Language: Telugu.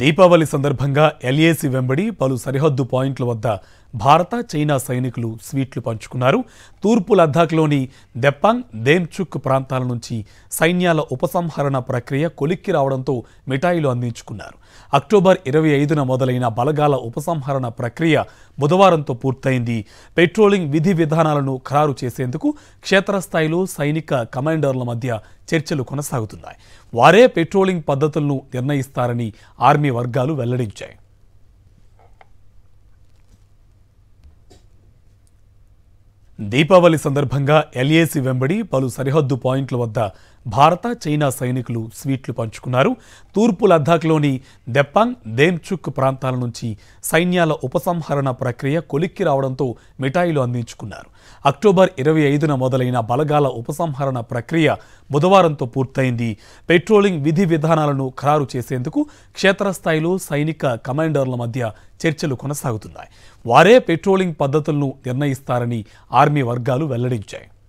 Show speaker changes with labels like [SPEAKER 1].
[SPEAKER 1] దీపావళి సందర్భంగా ఎల్ఏసి వెంబడి పలు సరిహద్దు పాయింట్ల వద్ద భారత చైనా సైనికులు స్వీట్లు పంచుకున్నారు తూర్పు లద్దాఖ్లోని దెప్పాంగ్ దేమ్చుక్ ప్రాంతాల నుంచి సైన్యాల ఉపసంహరణ ప్రక్రియ కొలిక్కి రావడంతో మిఠాయిలు అందించుకున్నారు అక్టోబర్ ఇరవై ఐదున మొదలైన బలగాల ఉపసంహరణ ప్రక్రియ బుధవారంతో పూర్తయింది పెట్రోలింగ్ విధి విధానాలను ఖరారు చేసేందుకు క్షేత్రస్థాయిలో సైనిక కమాండర్ల మధ్య చర్చలు కొనసాగుతున్నాయి వారే పెట్రోలింగ్ పద్ధతులను నిర్ణయిస్తారని ఆర్మీ వర్గాలు వెల్లడించాయి దీపావళి సందర్భంగా ఎల్ఏసి వెంబడి పలు సరిహద్దు పాయింట్ల వద్ద భారత చైనా సైనికులు స్వీట్లు పంచుకున్నారు తూర్పు లద్దాఖ్లోని దెప్పాంగ్ దేమ్చుక్ ప్రాంతాల నుంచి సైన్యాల ఉపసంహరణ ప్రక్రియ కొలిక్కి రావడంతో మిఠాయిలు అందించుకున్నారు అక్టోబర్ ఇరవై ఐదున మొదలైన బలగాల ఉపసంహరణ ప్రక్రియ బుధవారంతో పూర్తయింది పెట్రోలింగ్ విధి విధానాలను ఖరారు చేసేందుకు క్షేత్రస్థాయిలో సైనిక కమాండర్ల మధ్య చర్చలు కొనసాగుతున్నాయి వారే పెట్రోలింగ్ పద్ధతులను నిర్ణయిస్తారని ఆర్మీ వర్గాలు వెల్లడించాయి